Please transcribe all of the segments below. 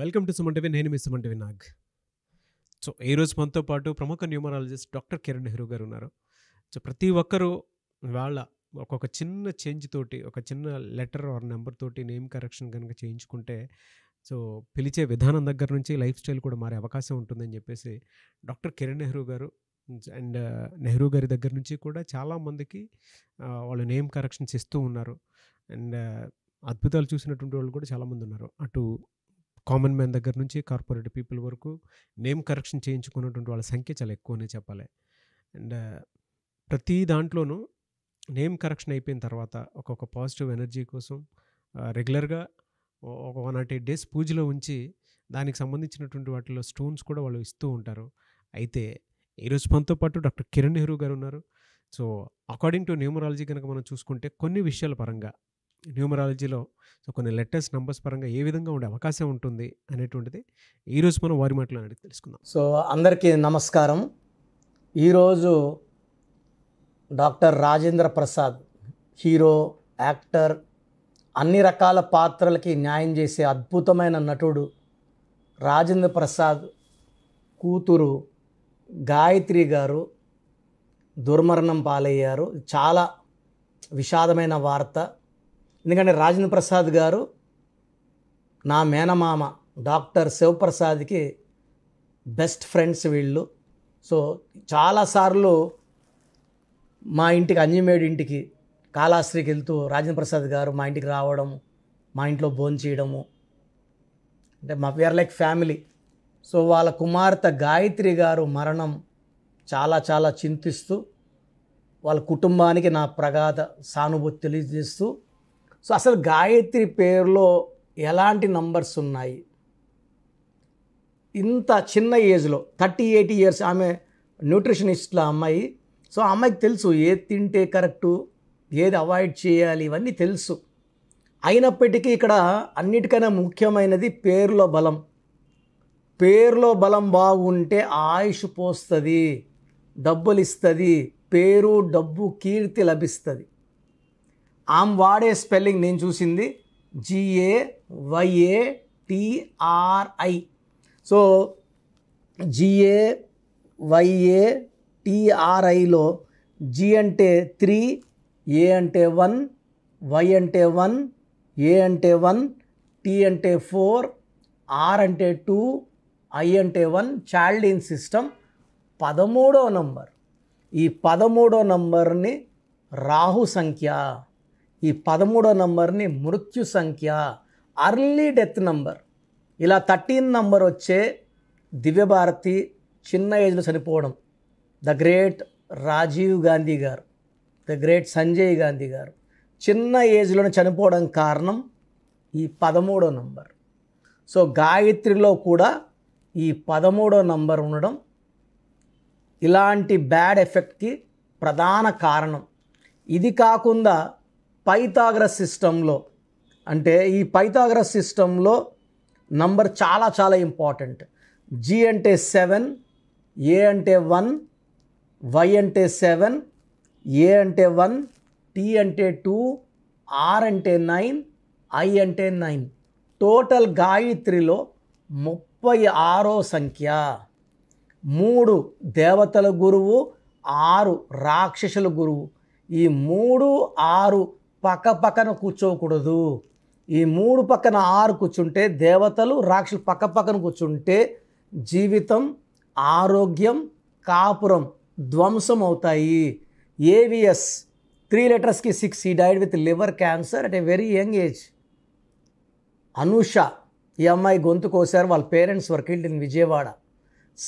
welcome to సుమంటవి నేను మీ సుమంటివి Nag so రోజు మనతో పాటు ప్రముఖ న్యూమరాలజిస్ట్ డాక్టర్ కిరణ్ నెహ్రూ గారు ఉన్నారు సో ప్రతి ఒక్కరూ వాళ్ళ ఒక్కొక్క చిన్న చేంజ్ తోటి ఒక చిన్న లెటర్ ఆర్ నెంబర్ తోటి నేమ్ కరెక్షన్ కనుక చేయించుకుంటే సో పిలిచే విధానం దగ్గర నుంచి లైఫ్ స్టైల్ కూడా మారే అవకాశం ఉంటుందని చెప్పేసి డాక్టర్ కిరణ్ నెహ్రూ గారు అండ్ నెహ్రూ గారి దగ్గర నుంచి కూడా చాలామందికి వాళ్ళు నేమ్ కరెక్షన్స్ ఇస్తూ ఉన్నారు అండ్ అద్భుతాలు చూసినటువంటి వాళ్ళు కూడా చాలామంది ఉన్నారు అటు కామన్ మ్యాన్ దగ్గర నుంచి కార్పొరేట్ పీపుల్ వరకు నేమ్ కరెక్షన్ చేయించుకున్నటువంటి వాళ్ళ సంఖ్య చాలా ఎక్కువనే చెప్పాలి అండ్ ప్రతి దాంట్లోనూ నేమ్ కరెక్షన్ అయిపోయిన తర్వాత ఒక్కొక్క పాజిటివ్ ఎనర్జీ కోసం రెగ్యులర్గా ఒక వన్ నాట్ ఎయిట్ డేస్ పూజలో ఉంచి దానికి సంబంధించినటువంటి వాటిలో స్టోన్స్ కూడా వాళ్ళు ఇస్తూ ఉంటారు అయితే ఈరోజు మనతో పాటు డాక్టర్ కిరణ్ నెహ్రూ గారు ఉన్నారు సో అకార్డింగ్ టు న్యూమరాలజీ కనుక మనం చూసుకుంటే కొన్ని విషయాల పరంగా న్యూమరాలజీలో సో కొన్ని లెటర్స్ నంబర్స్ పరంగా ఏ విధంగా ఉండే అవకాశం ఉంటుంది అనేటువంటిది ఈరోజు మనం వారి మాటలు అడిగి తెలుసుకుందాం సో అందరికీ నమస్కారం ఈరోజు doctor Rajendra Prasad hero actor అన్ని రకాల పాత్రలకి న్యాయం చేసే అద్భుతమైన నటుడు రాజేంద్ర ప్రసాద్ కూతురు గాయత్రి గారు దుర్మరణం పాలయ్యారు చాలా విషాదమైన వార్త ఎందుకంటే రాజేంద్ర ప్రసాద్ గారు నా మేనమామ డాక్టర్ శివప్రసాద్కి బెస్ట్ ఫ్రెండ్స్ వీళ్ళు సో చాలాసార్లు మా ఇంటికి అంజమేడు ఇంటికి కాళాశ్రీకి వెళ్తూ రాజేంద్ర ప్రసాద్ గారు మా ఇంటికి రావడం మా ఇంట్లో భోజనం చేయడము అంటే మా వీఆర్ లైక్ ఫ్యామిలీ సో వాళ్ళ కుమార్తె గాయత్రి గారు మరణం చాలా చాలా చింతిస్తూ వాళ్ళ కుటుంబానికి నా ప్రగాధ సానుభూతి తెలియజేస్తూ సో అసలు గాయత్రి పేరులో ఎలాంటి నంబర్స్ ఉన్నాయి ఇంత చిన్న ఏజ్లో థర్టీ ఎయిట్ ఇయర్స్ ఆమె న్యూట్రిషనిస్ట్ల అమ్మాయి సో ఆ అమ్మాయికి తెలుసు ఏది తింటే కరెక్టు ఏది అవాయిడ్ చేయాలి ఇవన్నీ తెలుసు అయినప్పటికీ ఇక్కడ అన్నిటికైనా ముఖ్యమైనది పేరులో బలం పేరులో బలం బాగుంటే ఆయుష్ పోస్తుంది డబ్బులు ఇస్తుంది పేరు డబ్బు కీర్తి లభిస్తుంది ఆమ్ వాడే స్పెల్లింగ్ నేను చూసింది G A Y A T R I so G A Y A టిఆర్ఐలో జి అంటే త్రీ ఏ అంటే వన్ వై అంటే వన్ ఏ అంటే వన్ టీ అంటే ఫోర్ ఆర్ అంటే టూ ఐ అంటే వన్ చైల్డ్ ఇన్ సిస్టమ్ పదమూడో నంబర్ ఈ పదమూడో నంబర్ని రాహు సంఖ్య ఈ పదమూడో నంబర్ని మృత్యు సంఖ్య అర్లీ డెత్ నంబర్ ఇలా థర్టీన్ నంబర్ వచ్చే దివ్యభారతి చిన్న ఏజ్లో చనిపోవడం ద గ్రేట్ రాజీవ్ గాంధీ గారు ద గ్రేట్ సంజయ్ గాంధీ గారు చిన్న ఏజ్లోనే చనిపోవడం కారణం ఈ పదమూడో నంబర్ సో గాయత్రిలో కూడా ఈ పదమూడో నంబర్ ఉండడం ఇలాంటి బ్యాడ్ ఎఫెక్ట్కి ప్రధాన కారణం ఇది కాకుండా పైతాగ్ర సిస్టంలో అంటే ఈ పైతాగ్ర సిస్టంలో నంబర్ చాలా చాలా ఇంపార్టెంట్ జి అంటే సెవెన్ ఏ అంటే వన్ వై అంటే సెవెన్ ఏ అంటే వన్ టీ అంటే టూ ఆర్ అంటే నైన్ ఐ అంటే నైన్ టోటల్ గాయత్రిలో ముప్పై ఆరో సంఖ్య మూడు దేవతల గురువు ఆరు రాక్షసుల గురువు ఈ మూడు ఆరు పక్క పక్కన కూర్చోకూడదు ఈ మూడు పక్కన ఆరు కూర్చుంటే దేవతలు రాక్షసులు పక్క పక్కన కూర్చుంటే జీవితం ఆరోగ్యం కాపురం ధ్వంసం అవుతాయి ఏవిఎస్ త్రీ లెటర్స్కి సిక్స్ ఈ died with liver cancer at a very young age Anusha ఈ అమ్మాయి గొంతు కోసారు వాళ్ళ పేరెంట్స్ వర్క్ వెళ్ళింది విజయవాడ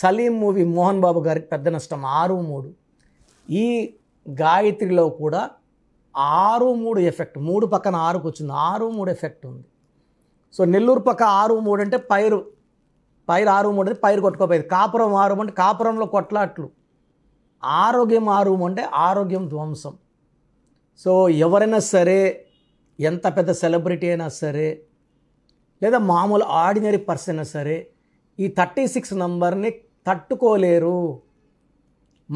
సలీం మూవీ మోహన్ బాబు గారికి పెద్ద నష్టం ఆరు మూడు ఈ గాయత్రిలో కూడా ఆరు మూడు ఎఫెక్ట్ మూడు పక్కన ఆరుకు వచ్చింది ఆరు మూడు ఎఫెక్ట్ ఉంది సో నెల్లూరు పక్క ఆరు మూడు అంటే పైరు పైరు ఆరు మూడు అంటే పైరు కొట్టుకోపోయేది కాపురం ఆరు అంటే కాపురంలో కొట్లాట్లు ఆరోగ్యం ఆరు అంటే ఆరోగ్యం ధ్వంసం సో ఎవరైనా సరే ఎంత పెద్ద సెలబ్రిటీ అయినా సరే లేదా మామూలు ఆర్డినరీ పర్సన్ అయినా సరే ఈ థర్టీ సిక్స్ నంబర్ని తట్టుకోలేరు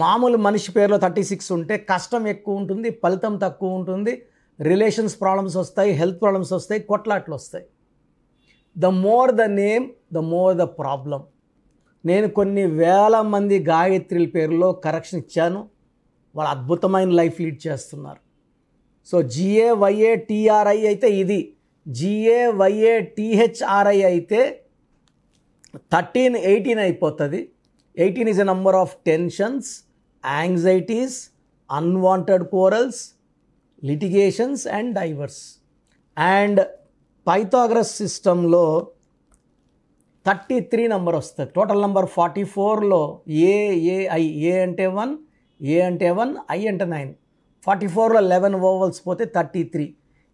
మామూలు మనిషి పేరులో థర్టీ సిక్స్ ఉంటే కష్టం ఎక్కువ ఉంటుంది ఫలితం తక్కువ ఉంటుంది రిలేషన్స్ ప్రాబ్లమ్స్ వస్తాయి హెల్త్ ప్రాబ్లమ్స్ వస్తాయి కొట్లాట్లు వస్తాయి the more the name the more the problem నేను కొన్ని వేల మంది గాయత్రిల పేరులో కరెక్షన్ ఇచ్చాను వాళ్ళు అద్భుతమైన లైఫ్ లీడ్ చేస్తున్నారు సో జిఏవైఏ టీఆర్ఐ అయితే ఇది జిఏవైఏ టీహెచ్ఆర్ఐ అయితే థర్టీన్ ఎయిటీన్ అయిపోతుంది eighteen is a number of tensions anxieties unwanted quarrels litigations and divorce and Pythagoras సిస్టంలో థర్టీ త్రీ నెంబర్ వస్తుంది టోటల్ నెంబర్ ఫార్టీ ఫోర్లో ఏ ఏఐ ఏ అంటే one A అంటే one I అంటే nine forty ఫోర్లో eleven ఓవల్స్ పోతే థర్టీ త్రీ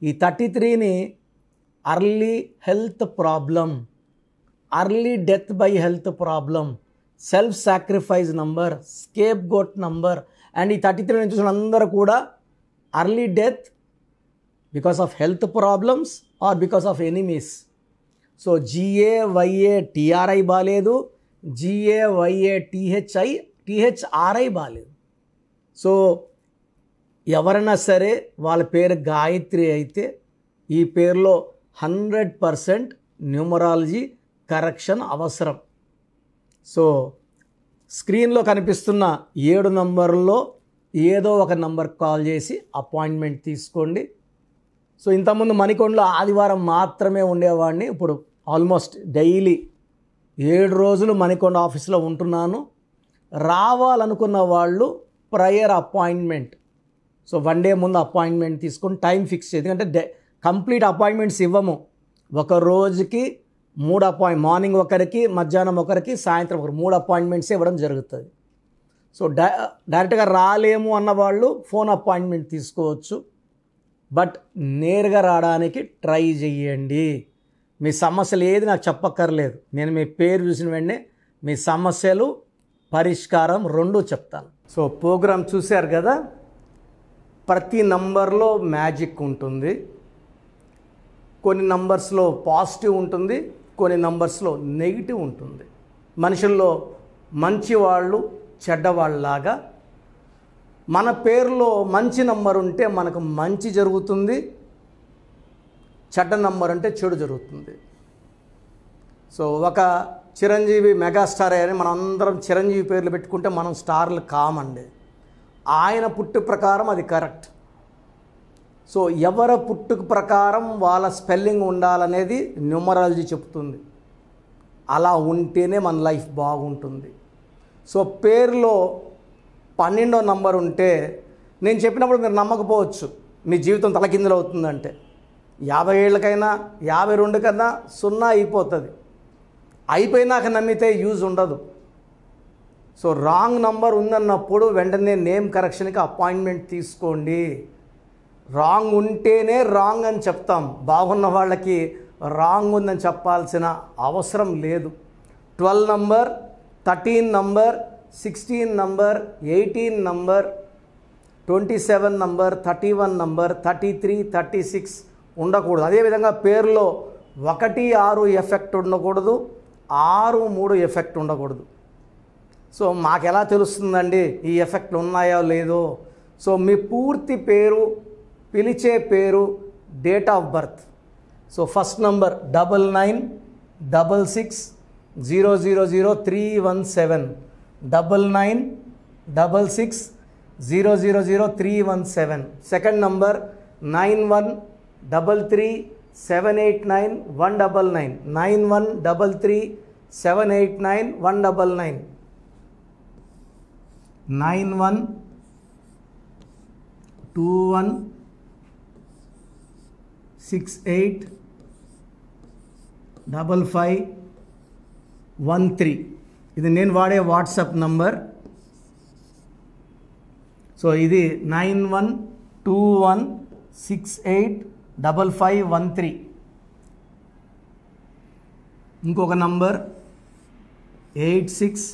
ఈ థర్టీ త్రీని early health problem early death by health problem self sacrifice number scapegoat number and ఈ థర్టీ త్రీ నుంచి అందరూ కూడా early death because of health problems or because of enemies so G A Y A T R I బాగాలేదు G A Y A THI టీహెచ్ఆర్ఐ బాగాలేదు so ఎవరైనా సరే వాళ్ళ పేరు గాయత్రి అయితే ఈ పేరులో హండ్రెడ్ పర్సెంట్ న్యూమరాలజీ కరెక్షన్ అవసరం సో స్క్రీన్లో కనిపిస్తున్న ఏడు నంబర్లో ఏదో ఒక నంబర్ కాల్ చేసి అపాయింట్మెంట్ తీసుకోండి సో ఇంతకుముందు మణికొండలో ఆదివారం మాత్రమే ఉండేవాడిని ఇప్పుడు ఆల్మోస్ట్ డైలీ ఏడు రోజులు మణికొండ ఆఫీస్లో ఉంటున్నాను రావాలనుకున్న వాళ్ళు prior appointment so one day ముందు అపాయింట్మెంట్ తీసుకొని టైం ఫిక్స్ ఎందుకంటే కంప్లీట్ అపాయింట్మెంట్స్ ఇవ్వము ఒక రోజుకి మూడు అపాయింట్ మార్నింగ్ ఒకరికి మధ్యాహ్నం ఒకరికి సాయంత్రం ఒకరు మూడు అపాయింట్మెంట్స్ ఇవ్వడం జరుగుతుంది సో డై డైరెక్ట్గా రాలేము అన్నవాళ్ళు ఫోన్ అపాయింట్మెంట్ తీసుకోవచ్చు బట్ నేరుగా రావడానికి ట్రై చేయండి మీ సమస్యలు ఏది నాకు చెప్పక్కర్లేదు నేను మీ పేరు చూసిన వెంటనే మీ సమస్యలు పరిష్కారం రెండు చెప్తాను సో ప్రోగ్రాం చూశారు కదా ప్రతి నంబర్లో మ్యాజిక్ ఉంటుంది కొన్ని నంబర్స్లో పాజిటివ్ ఉంటుంది కొన్ని నంబర్స్లో నెగిటివ్ ఉంటుంది మనుషుల్లో మంచివాళ్ళు చెడ్డవాళ్ళలాగా మన పేరులో మంచి నంబర్ ఉంటే మనకు మంచి జరుగుతుంది చెడ్డ నంబర్ అంటే చెడు జరుగుతుంది సో ఒక చిరంజీవి మెగాస్టార్ అని మనం అందరం చిరంజీవి పేర్లు పెట్టుకుంటే మనం స్టార్లు కామండి ఆయన పుట్టు ప్రకారం అది కరెక్ట్ సో ఎవరి పుట్టుకు ప్రకారం వాళ్ళ స్పెల్లింగ్ ఉండాలనేది న్యూమరాలజీ చెప్తుంది అలా ఉంటేనే మన లైఫ్ బాగుంటుంది సో పేరులో పన్నెండో నంబర్ ఉంటే నేను చెప్పినప్పుడు మీరు నమ్మకపోవచ్చు మీ జీవితం తలకిందులు అవుతుందంటే యాభై ఏళ్ళకైనా యాభై రెండు కన్నా సున్నా అయిపోతుంది అయిపోయినాక నమ్మితే యూజ్ ఉండదు సో రాంగ్ నంబర్ ఉందన్నప్పుడు వెంటనే నేమ్ కరెక్షన్కి అపాయింట్మెంట్ తీసుకోండి రాంగ్ ఉంటేనే రాంగ్ అని చెప్తాం బాగున్న వాళ్ళకి రాంగ్ ఉందని చెప్పాల్సిన అవసరం లేదు twelve number thirteen number sixteen number eighteen number twenty seven number thirty one number thirty three thirty six ఉండకూడదు అదేవిధంగా పేరులో ఒకటి ఆరు ఎఫెక్ట్ ఉండకూడదు ఆరు మూడు ఎఫెక్ట్ ఉండకూడదు సో మాకెలా తెలుస్తుందండి ఈ ఎఫెక్ట్లు ఉన్నాయో లేదో సో మీ పూర్తి పేరు पीचे पेर date of birth so first number double nine double six zero zero zero three one seven double nine double six zero zero zero three one seven second number nine one double three seven eight nine one double nine nine one double three seven eight nine one double nine nine one two one six eight double five one three ఇది నేను వాడే WhatsApp number so ఇది nine one two one six eight double five one three ఇంకొక number eight six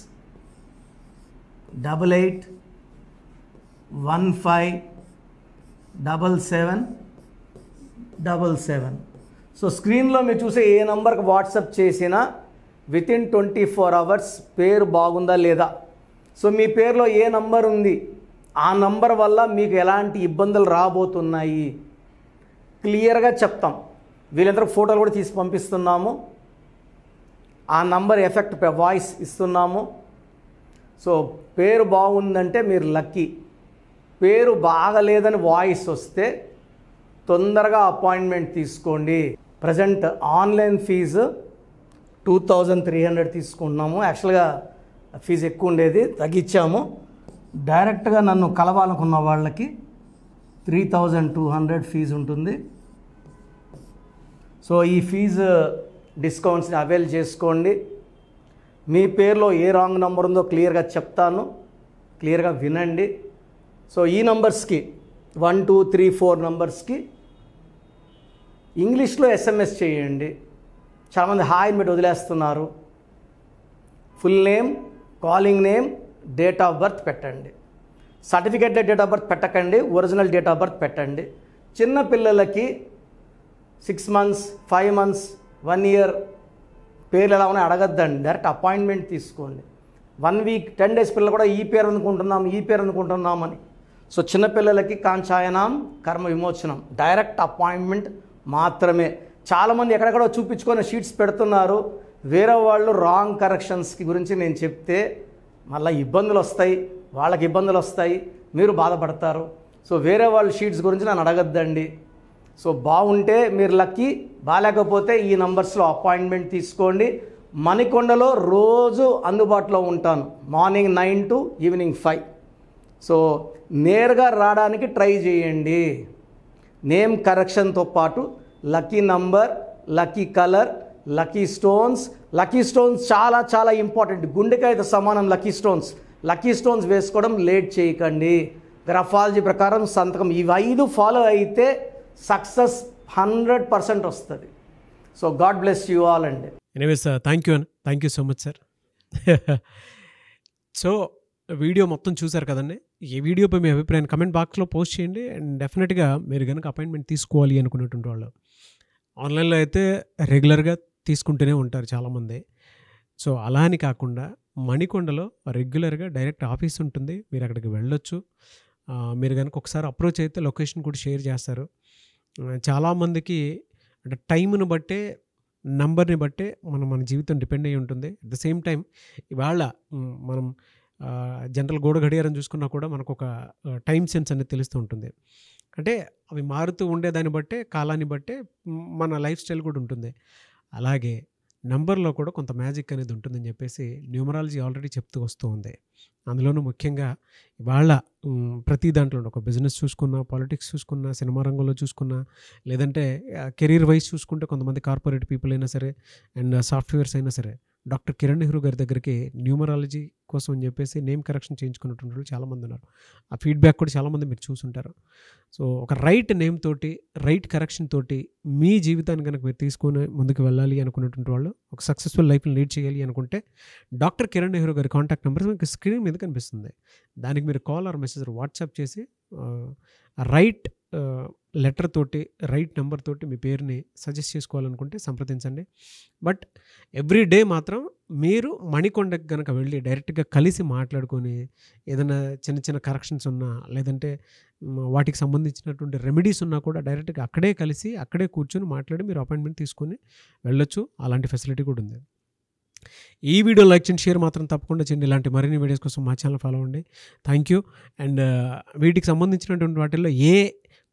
double eight one five double seven double seven so స్క్రీన్లో మీరు చూసే ఏ నెంబర్కి వాట్సప్ చేసినా with in twenty four hours పేరు బాగుందా లేదా సో మీ పేరులో ఏ నంబర్ ఉంది ఆ నంబర్ వల్ల మీకు ఎలాంటి ఇబ్బందులు రాబోతున్నాయి క్లియర్గా చెప్తాం వీళ్ళందరూ ఫోటోలు కూడా తీసి పంపిస్తున్నాము ఆ నంబర్ ఎఫెక్ట్ వాయిస్ ఇస్తున్నాము సో పేరు బాగుందంటే మీరు లక్కీ పేరు బాగలేదని వాయిస్ వస్తే తొందరగా అపాయింట్మెంట్ తీసుకోండి present online fees two thousand three hundred తీసుకుంటున్నాము యాక్చువల్గా ఫీజు ఎక్కువ ఉండేది తగ్గించాము డైరెక్ట్గా నన్ను కలవాలనుకున్న వాళ్ళకి three thousand two hundred fees ఉంటుంది సో ఈ ఫీజు డిస్కౌంట్స్ని అవైల్ చేసుకోండి మీ పేరులో ఏ రాంగ్ నెంబర్ ఉందో క్లియర్గా చెప్తాను క్లియర్గా వినండి సో ఈ నంబర్స్కి వన్ టూ త్రీ ఫోర్ నంబర్స్కి ఇంగ్లీష్లో ఎస్ఎంఎస్ చేయండి చాలామంది హాయ్ మీరు వదిలేస్తున్నారు full name calling name date of birth పెట్టండి సర్టిఫికేట్లో డేట్ ఆఫ్ బర్త్ పెట్టకండి ఒరిజినల్ డేట్ ఆఫ్ బర్త్ పెట్టండి చిన్న పిల్లలకి six months five months one year పేర్లు ఎలా ఉన్నాయి అడగద్దండి డైరెక్ట్ అపాయింట్మెంట్ తీసుకోండి వన్ వీక్ టెన్ డేస్ పిల్లలు కూడా ఈ పేరు అనుకుంటున్నాం ఈ పేరు అనుకుంటున్నామని సో చిన్నపిల్లలకి కాంచాయనం కర్మ విమోచనం డైరెక్ట్ అపాయింట్మెంట్ మాత్రమే చాలామంది ఎక్కడెక్కడో చూపించుకొని షీట్స్ పెడుతున్నారు వేరే వాళ్ళు రాంగ్ కరెక్షన్స్కి గురించి నేను చెప్తే మళ్ళీ ఇబ్బందులు వస్తాయి వాళ్ళకి ఇబ్బందులు వస్తాయి మీరు బాధపడతారు సో వేరే వాళ్ళ షీట్స్ గురించి నన్ను అడగద్దండి సో బాగుంటే మీరు లక్కీ బాగాలేకపోతే ఈ నంబర్స్లో అపాయింట్మెంట్ తీసుకోండి మణికొండలో రోజు అందుబాటులో ఉంటాను morning nine to evening five so నేరుగా రావడానికి ట్రై చేయండి నేమ్ కరెక్షన్తో పాటు lucky number lucky colour lucky stones lucky stones చాలా చాలా ఇంపార్టెంట్ గుండెకాయతో సమానం లక్కీ స్టోన్స్ లక్కీ స్టోన్స్ వేసుకోవడం లేట్ చేయకండి గ్రఫాలజీ ప్రకారం సంతకం ఇవి ఐదు ఫాలో అయితే సక్సెస్ హండ్రెడ్ పర్సెంట్ వస్తుంది so God bless you all అండి anyway sir thank you thank you so much sir so video మొత్తం చూసారు కదండి ఈ వీడియోపై మీ అభిప్రాయం కమెంట్ బాక్స్లో పోస్ట్ చేయండి అండ్ డెఫినెట్గా మీరు కనుక అపాయింట్మెంట్ తీసుకోవాలి అనుకున్నటువంటి వాళ్ళు ఆన్లైన్లో అయితే రెగ్యులర్గా తీసుకుంటూనే ఉంటారు చాలామంది సో అలా అని కాకుండా మణికొండలో రెగ్యులర్గా డైరెక్ట్ ఆఫీస్ ఉంటుంది మీరు అక్కడికి వెళ్ళొచ్చు మీరు కనుక ఒకసారి అప్రోచ్ అయితే లొకేషన్ కూడా షేర్ చేస్తారు చాలామందికి అంటే టైంను బట్టే నంబర్ని బట్టే మనం మన జీవితం డిపెండ్ అయ్యి ఉంటుంది అట్ ద సేమ్ టైం ఇవాళ మనం జనరల్ గోడ గడియారం చూసుకున్నా కూడా మనకు ఒక టైం సెన్స్ అనేది తెలుస్తూ ఉంటుంది అంటే అవి మారుతూ ఉండేదాన్ని బట్టే కాలాన్ని బట్టే మన లైఫ్ స్టైల్ కూడా ఉంటుంది అలాగే నెంబర్లో కూడా కొంత మ్యాజిక్ అనేది ఉంటుందని చెప్పేసి న్యూమరాలజీ ఆల్రెడీ చెప్తూ వస్తూ ఉంది అందులోనూ ముఖ్యంగా ఇవాళ ప్రతి దాంట్లో ఒక బిజినెస్ చూసుకున్నా పాలిటిక్స్ చూసుకున్నా సినిమా రంగంలో చూసుకున్నా లేదంటే కెరీర్ వైజ్ చూసుకుంటే కొంతమంది కార్పొరేట్ పీపుల్ అయినా సరే అండ్ సాఫ్ట్వేర్స్ అయినా సరే డాక్టర్ కిరణ్ నెహ్రూ గారి దగ్గరికి న్యూమరాలజీ కోసం అని చెప్పేసి నేమ్ కరెక్షన్ చేయించుకున్నటువంటి వాళ్ళు చాలామంది ఉన్నారు ఆ ఫీడ్బ్యాక్ కూడా చాలామంది మీరు చూసుంటారు సో ఒక రైట్ నేమ్ తోటి రైట్ కరెక్షన్ తోటి మీ జీవితాన్ని కనుక మీరు తీసుకుని ముందుకు వెళ్ళాలి అనుకున్నటువంటి వాళ్ళు ఒక సక్సెస్ఫుల్ లైఫ్ని లీడ్ చేయాలి అనుకుంటే డాక్టర్ కిరణ్ నెహ్రూ గారి కాంటాక్ట్ నెంబర్ మీకు స్క్రీన్ మీద కనిపిస్తుంది దానికి మీరు కాల్ ఆర్ మెసేజ్ వాట్సాప్ చేసి రైట్ లెటర్ తోటి రైట్ నెంబర్ తోటి మీ పేరుని సజెస్ట్ చేసుకోవాలనుకుంటే సంప్రదించండి బట్ ఎవ్రీ డే మాత్రం మీరు మణికొండకి కనుక వెళ్ళి డైరెక్ట్గా కలిసి మాట్లాడుకొని ఏదైనా చిన్న చిన్న కరెక్షన్స్ ఉన్నా లేదంటే వాటికి సంబంధించినటువంటి రెమెడీస్ ఉన్నా కూడా డైరెక్ట్గా అక్కడే కలిసి అక్కడే కూర్చొని మాట్లాడి మీరు అపాయింట్మెంట్ తీసుకొని వెళ్ళొచ్చు అలాంటి ఫెసిలిటీ కూడా ఉంది ఈ వీడియో లైక్ చేయండి షేర్ మాత్రం తప్పకుండా చేయండి ఇలాంటి మరిన్ని వీడియోస్ కోసం మా ఛానల్ ఫాలో అవ్వండి థ్యాంక్ యూ అండ్ వీటికి సంబంధించినటువంటి వాటిల్లో ఏ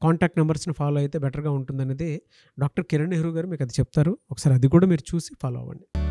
కాంటాక్ట్ నెంబర్స్ని ఫాలో అయితే బెటర్గా ఉంటుందనేది డాక్టర్ కిరణ్ నెహ్రూ గారు మీకు అది చెప్తారు ఒకసారి అది కూడా మీరు చూసి ఫాలో అవ్వండి